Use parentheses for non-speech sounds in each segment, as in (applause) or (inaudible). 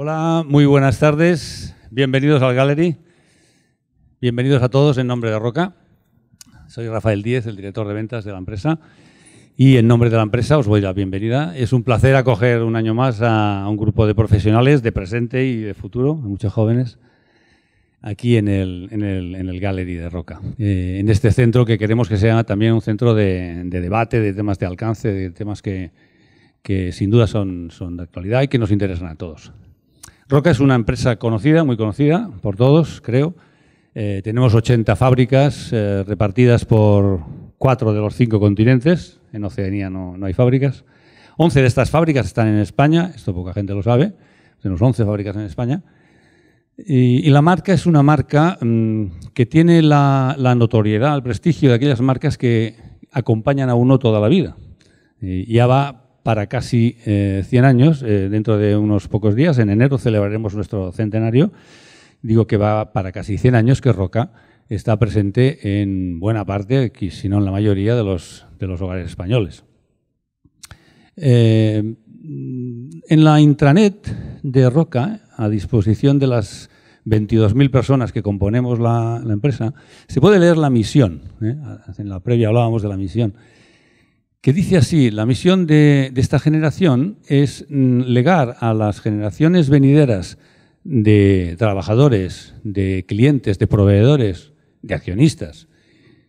Hola, muy buenas tardes. Bienvenidos al Gallery. Bienvenidos a todos en nombre de Roca. Soy Rafael Díez, el director de ventas de la empresa. Y en nombre de la empresa os doy la bienvenida. Es un placer acoger un año más a un grupo de profesionales de presente y de futuro, muchos jóvenes, aquí en el, en Gallery de Roca. Eh, en este centro que queremos que sea también un centro de, debate, de temas de alcance, de temas que, sin duda son de actualidad y que nos interesan a todos. Roca es una empresa conocida, muy conocida por todos, creo. Eh, tenemos 80 fábricas eh, repartidas por cuatro de los cinco continentes. En Oceanía no, hay fábricas. 11 de estas fábricas están en España, esto poca gente lo sabe. Tenemos 11 fábricas en España. Y, la marca es una marca mm, que tiene la, la, notoriedad, el prestigio de aquellas marcas que acompañan a uno toda la vida. Y ya va para casi 100 eh, años. Eh, dentro de unos pocos días, en enero, celebraremos nuestro centenario. Digo que va para casi 100 años que Roca está presente en buena parte, si no en la mayoría, de los, hogares españoles. Eh, en la intranet de Roca, a disposición de las 22.000 personas que componemos la, empresa, se puede leer la misión. En la previa hablábamos de la misión que dice así, la misión de, esta generación es mm, legar a las generaciones venideras de trabajadores, de clientes, de proveedores, de accionistas,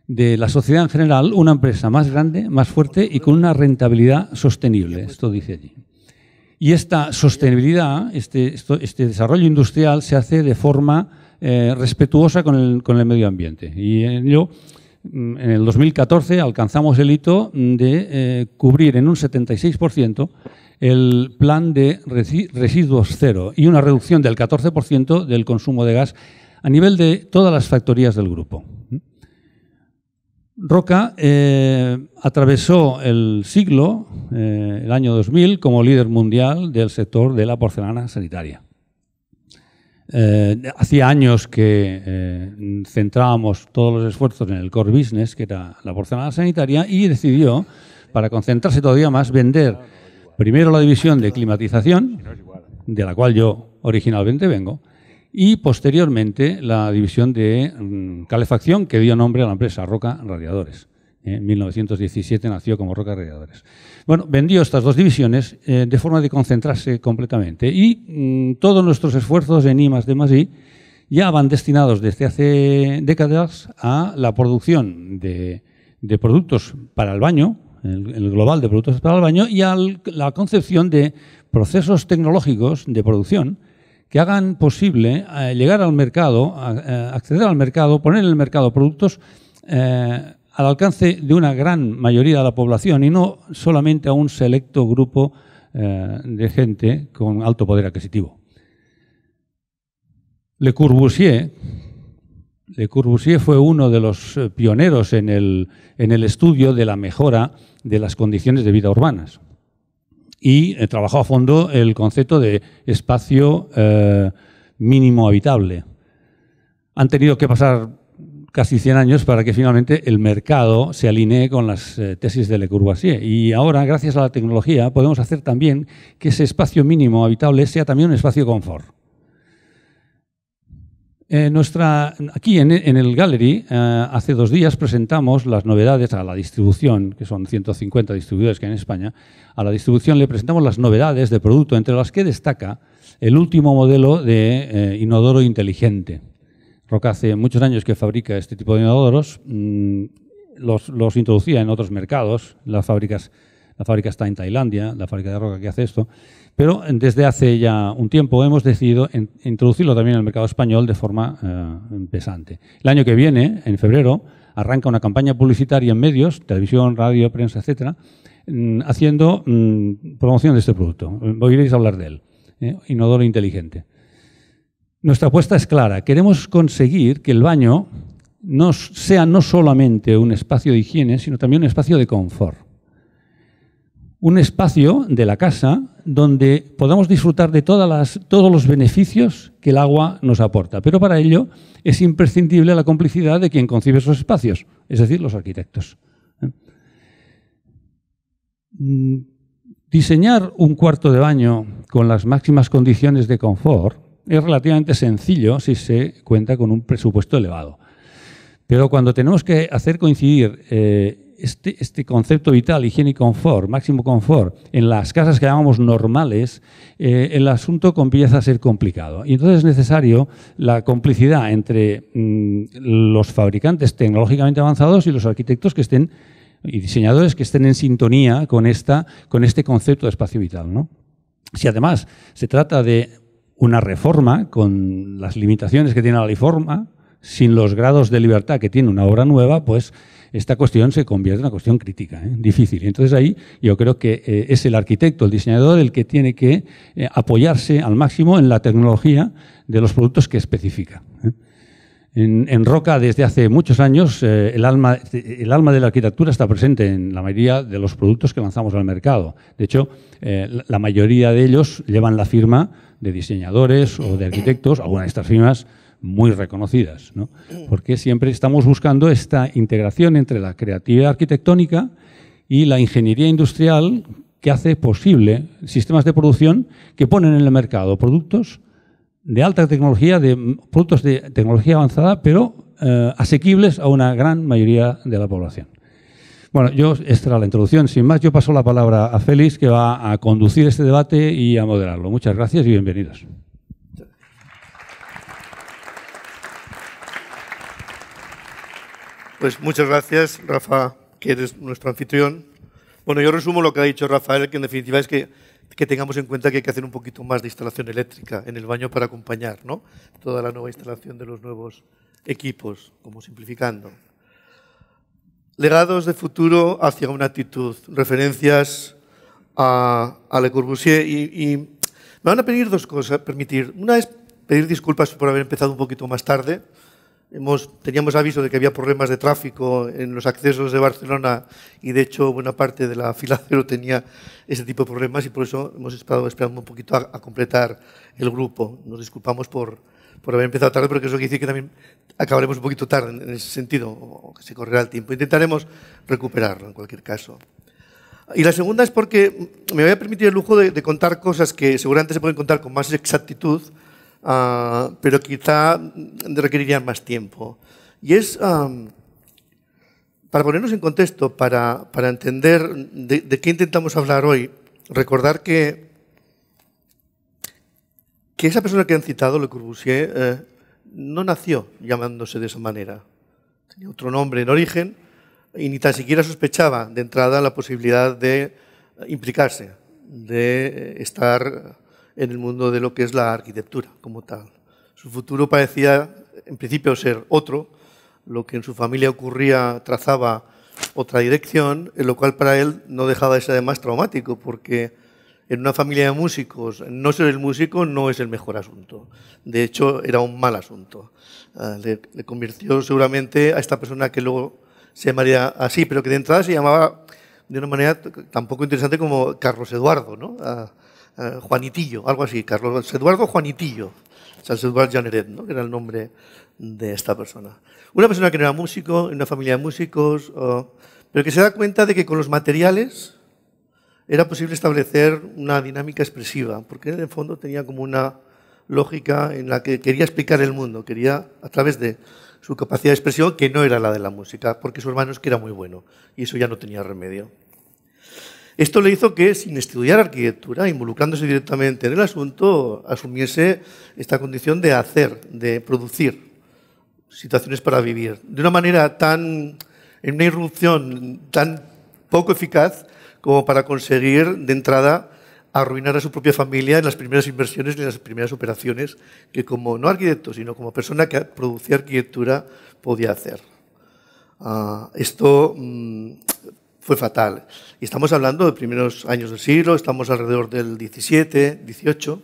de la sociedad en general, una empresa más grande, más fuerte y con una rentabilidad sostenible. Pues. Esto dice allí. Y esta sostenibilidad, este, este desarrollo industrial se hace de forma eh, respetuosa con el, con el, medio ambiente. Y en ello Mm, en el 2014 alcanzamos el hito de eh, cubrir en un 76% el plan de residuos cero y una reducción del 14% del consumo de gas a nivel de todas las factorías del grupo. Mm. Roca eh, atravesó el siglo, eh, el año 2000, como líder mundial del sector de la porcelana sanitaria. Eh, hacía años que eh, centrábamos todos los esfuerzos en el core business, que era la porcelana sanitaria, y decidió, para concentrarse todavía más, vender primero la división de climatización, de la cual yo originalmente vengo, y posteriormente la división de mm, calefacción, que dio nombre a la empresa Roca Radiadores. En 1917 nació como Roca Radiadores. Bueno, vendió estas dos divisiones eh, de forma de concentrarse completamente y mm, todos nuestros esfuerzos en I de D I ya van destinados desde hace décadas a la producción de, productos para el baño, el, global de productos para el baño y a la concepción de procesos tecnológicos de producción que hagan posible eh, llegar al mercado, eh, acceder al mercado, poner en el mercado productos al alcance de una gran mayoría de la población y no solamente a un selecto grupo eh, de gente con alto poder adquisitivo. Le Corbusier, Le fue uno de los eh, pioneros en el, estudio de la mejora de las condiciones de vida urbanas y eh, trabajó a fondo el concepto de espacio mínimo habitable. Han tenido que pasar casi 100 años para que finalmente el mercado se alinee con las eh, tesis de Le Courvoisier. Y ahora, gracias a la tecnología, podemos hacer también que ese espacio mínimo habitable sea también un espacio confort. Eh, nuestra, aquí en, el Gallery, eh, hace dos días presentamos las novedades a la distribución, que son 150 distribuidores que hay en España. A la distribución le presentamos las novedades de producto, entre las que destaca el último modelo de inodoro inteligente. Roca hace muchos años que fabrica este tipo de inodoros, mm, los, introducía en otros mercados, las fábricas, la fábrica está en Tailandia, la fábrica de Roca que hace esto, pero eh, desde hace ya un tiempo hemos decidido introducirlo también en el mercado español de forma eh, pesante. El año que viene, en febrero, arranca una campaña publicitaria en medios, televisión, radio, prensa, etcétera, mm, haciendo mm, promoción de este producto. a hablar de él, eh, inodoro inteligente. Nuestra apuesta es clara. Queremos conseguir que el baño sea no solamente un espacio de higiene, sino también un espacio de confort. Un espacio de la casa donde podamos disfrutar de todos los beneficios que el agua nos aporta. Pero para ello es imprescindible la complicidad de quien concibe esos espacios, es decir, los arquitectos. Mm, diseñar un cuarto de baño con las máximas condiciones de confort es relativamente sencillo si se cuenta con un presupuesto elevado. Pero cuando tenemos que hacer coincidir eh, este, este, concepto vital, higiene y confort, máximo confort, en las casas que llamamos normales, eh, el asunto empieza a ser complicado. Y entonces es necesario la complicidad entre mm, los fabricantes tecnológicamente avanzados y los arquitectos que estén y diseñadores que estén en sintonía con, esta, con este concepto de espacio vital. Si además se trata de una reforma con las limitaciones que tiene la reforma, sin los grados de libertad que tiene una obra nueva, pues esta cuestión se convierte en una cuestión crítica, ¿eh? difícil. Entonces ahí yo creo que eh, es el arquitecto, el diseñador, el que tiene que eh, apoyarse al máximo en la tecnología de los productos que especifica. En, Roca, desde hace muchos años, el, alma, el alma de la arquitectura está presente en la mayoría de los productos que lanzamos al mercado. De hecho, la mayoría de ellos llevan la firma de diseñadores o de arquitectos, algunas de estas firmas muy reconocidas, ¿no? porque siempre estamos buscando esta integración entre la creatividad arquitectónica y la ingeniería industrial que hace posible sistemas de producción que ponen en el mercado productos de alta tecnología, de productos de tecnología avanzada, pero eh, asequibles a una gran mayoría de la población. Bueno, yo, esta la introducción. Sin más, yo paso la palabra a Félix, que va a conducir este debate y a moderarlo. Muchas gracias y bienvenidos. Pues muchas gracias, Rafa, que eres nuestro anfitrión. Bueno, yo resumo lo que ha dicho Rafael, que en definitiva es que, tengamos en cuenta que hay que hacer un poquito más de instalación eléctrica en el baño para acompañar ¿no? toda la nueva instalación de los nuevos equipos, como simplificando legados de futuro hacia una actitud, referencias a, Le Corbusier. Y, me van a pedir dos cosas, permitir. Una es pedir disculpas por haber empezado un poquito más tarde. Hemos, teníamos aviso de que había problemas de tráfico en los accesos de Barcelona y de hecho buena parte de la fila (laughs) cero tenía ese tipo de problemas y por eso hemos esperado, esperando un poquito a completar el grupo. Nos disculpamos por, por haber empezado tarde, que eso quiere decir que también acabaremos un poquito tarde en ese sentido, o que se correrá el tiempo. Intentaremos recuperarlo en cualquier caso. Y la segunda es porque me voy a permitir el lujo de, contar cosas que seguramente se pueden contar con más exactitud, ah, pero quizá requerirían más tiempo. Y es, para ponernos en contexto, para, para entender de, de qué intentamos hablar hoy, recordar que que esa persona que han citado, Le Corbusier, eh, no nació llamándose de esa manera. Tenía otro nombre en origen y ni tan siquiera sospechaba de entrada la posibilidad de eh, implicarse, de eh, estar en el mundo de lo que es la arquitectura como tal. Su futuro parecía, en principio, ser otro. Lo que en su familia ocurría trazaba otra dirección, en lo cual para él no dejaba de ser además traumático, porque en una familia de músicos no ser el músico no es el mejor asunto. De hecho, era un mal asunto. Ah, le, convirtió seguramente a esta persona que luego se llamaría así, pero que de entrada se llamaba de una manera tampoco interesante como Carlos Eduardo, ¿no? Ah, ah, Juanitillo, algo así. Carlos Eduardo Juanitillo. Charles Eduardo Janeret, ¿no? que era el nombre de esta persona. Una persona que no era músico, en una familia de músicos, pero que se da cuenta de que con los materiales era posible establecer una dinámica expresiva, porque en el fondo tenía como una lógica en la que quería explicar el mundo, quería, a través de su capacidad de expresión, que no era la de la música, porque su hermano es que era muy bueno, y eso ya no tenía remedio. Esto le hizo que, sin estudiar arquitectura, involucrándose directamente en el asunto, asumiese esta condición de hacer, de producir situaciones para vivir, de una manera tan, en una irrupción tan poco eficaz como para conseguir de entrada arruinar a su propia familia en las primeras inversiones y en las primeras operaciones que como no arquitecto, sino como persona que producía arquitectura podía hacer. Ah, esto mm, fue fatal. Y estamos hablando de primeros años del siglo, estamos alrededor del 17, 18.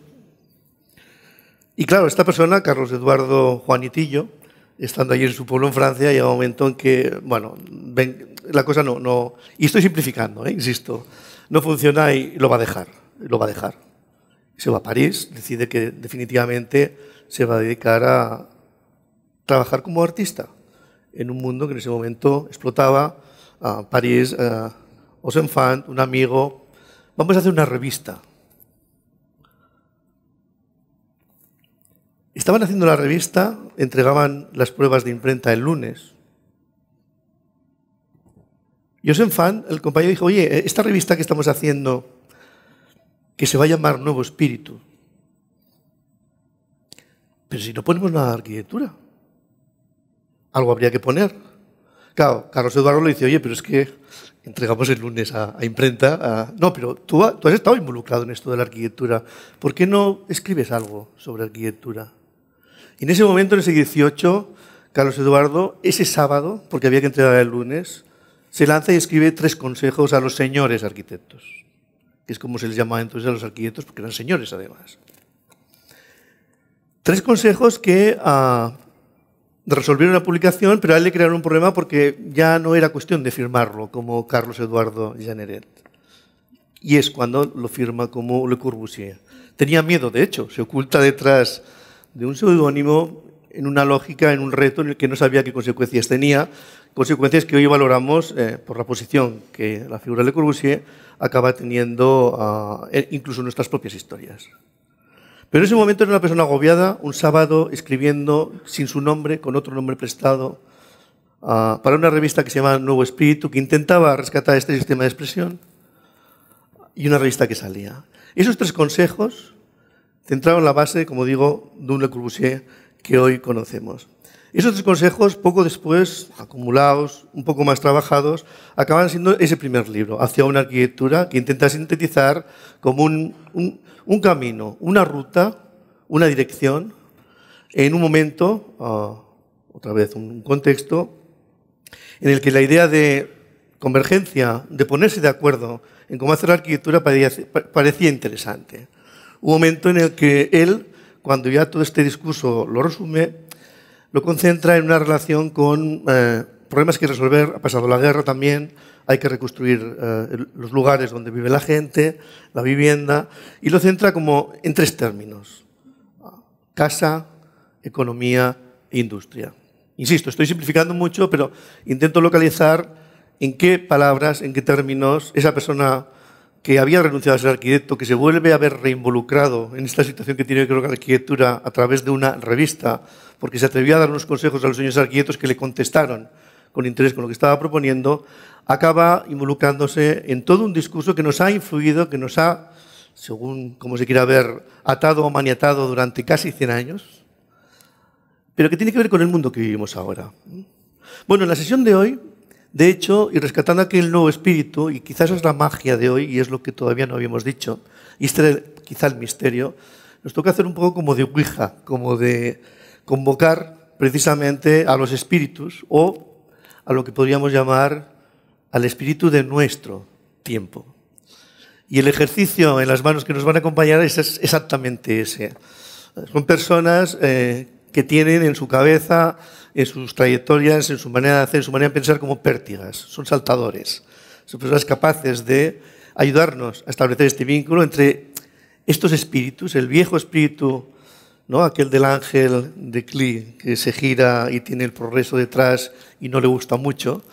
Y claro, esta persona, Carlos Eduardo Juanitillo, estando allí en su pueblo en Francia, llega un momento en que, bueno, ven, la cosa no, no, y estoy simplificando, ¿eh? insisto, no funciona y lo va a dejar, lo va a dejar. Se va a París, decide que definitivamente se va a dedicar a trabajar como artista en un mundo que en ese momento explotaba, a París, Osenfant, un amigo. Vamos a hacer una revista. Estaban haciendo la revista, entregaban las pruebas de imprenta el lunes soy Fan, el compañero, dijo, oye, e-, esta revista que estamos haciendo, que se va a llamar Nuevo Espíritu, pero si no ponemos nada de arquitectura, algo habría que poner. Claro, Carlos Eduardo le dice, oye, pero es que entregamos el lunes a, imprenta. No, pero tú, tú has estado involucrado en esto de la arquitectura. ¿Por qué no escribes algo sobre arquitectura? Y en ese momento, en ese 18, Carlos Eduardo, ese sábado, porque había que entregar el lunes, se lanza y escribe tres consejos a los señores arquitectos, que es como se les llamaba entonces a los arquitectos, porque eran señores además. Tres consejos que ah, resolvieron la publicación, pero a él le crearon un problema porque ya no era cuestión de firmarlo como Carlos Eduardo Janeret. Y es cuando lo firma como Le Corbusier. Tenía miedo, de hecho, se oculta detrás de un seudónimo en una lógica, en un reto en el que no sabía qué consecuencias tenía, consecuencias que hoy valoramos eh, por la posición que la figura de Le Corbusier acaba teniendo ah, e incluso en nuestras propias historias. Pero en ese momento era una persona agobiada, un sábado escribiendo sin su nombre, con otro nombre prestado, ah, para una revista que se llamaba Nuevo Espíritu, que intentaba rescatar este sistema de expresión, y una revista que salía. Esos tres consejos centraron la base, como digo, de un Le Corbusier que hoy conocemos. Esos tres consejos, poco después, acumulados, un poco más trabajados, acaban siendo ese primer libro, Hacia una arquitectura, que intenta sintetizar como un, camino, una ruta, una dirección, en un momento, ah, otra vez un contexto, en el que la idea de convergencia, de ponerse de acuerdo en cómo hacer la arquitectura, parecía interesante. Un momento en el que él cuando ya todo este discurso lo resume, lo concentra en una relación con eh, problemas que resolver. Ha pasado la guerra también, hay que reconstruir eh, los lugares donde vive la gente, la vivienda, y lo centra como en tres términos. Casa, economía e industria. Insisto, estoy simplificando mucho, pero intento localizar en qué palabras, en qué términos esa persona que había renunciado a ser arquitecto, que se vuelve a ver reinvolucrado en esta situación que tiene que ver con la arquitectura a través de una revista, porque se atrevió a dar unos consejos a los señores arquitectos que le contestaron con interés con lo que estaba proponiendo, acaba involucrándose en todo un discurso que nos ha influido, que nos ha, según como se quiera ver, atado o maniatado durante casi 100 años, pero que tiene que ver con el mundo que vivimos ahora. Bueno, en la sesión de hoy de hecho, y rescatando aquel nuevo espíritu, y quizás es la magia de hoy, y es lo que todavía no habíamos dicho, y este quizá el misterio, nos toca hacer un poco como de Ouija, como de convocar precisamente a los espíritus o a lo que podríamos llamar al espíritu de nuestro tiempo. Y el ejercicio en las manos que nos van a acompañar es exactamente ese. Son personas eh, que tienen en su cabeza en sus trayectorias, en su manera de hacer, en su manera de pensar como pértigas, son saltadores, son personas capaces de ayudarnos a establecer este vínculo entre estos espíritus, el viejo espíritu, ¿no? aquel del ángel de Klee, que se gira y tiene el progreso detrás y no le gusta mucho,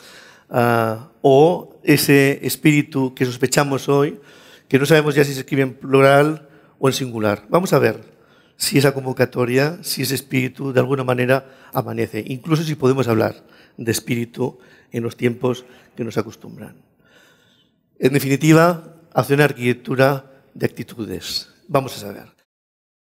ah, o ese espíritu que sospechamos hoy, que no sabemos ya si se escribe en plural o en singular. Vamos a ver si esa convocatoria, si ese espíritu de alguna manera amanece, incluso si podemos hablar de espíritu en los tiempos que nos acostumbran. En definitiva, hace una arquitectura de actitudes. Vamos a saber.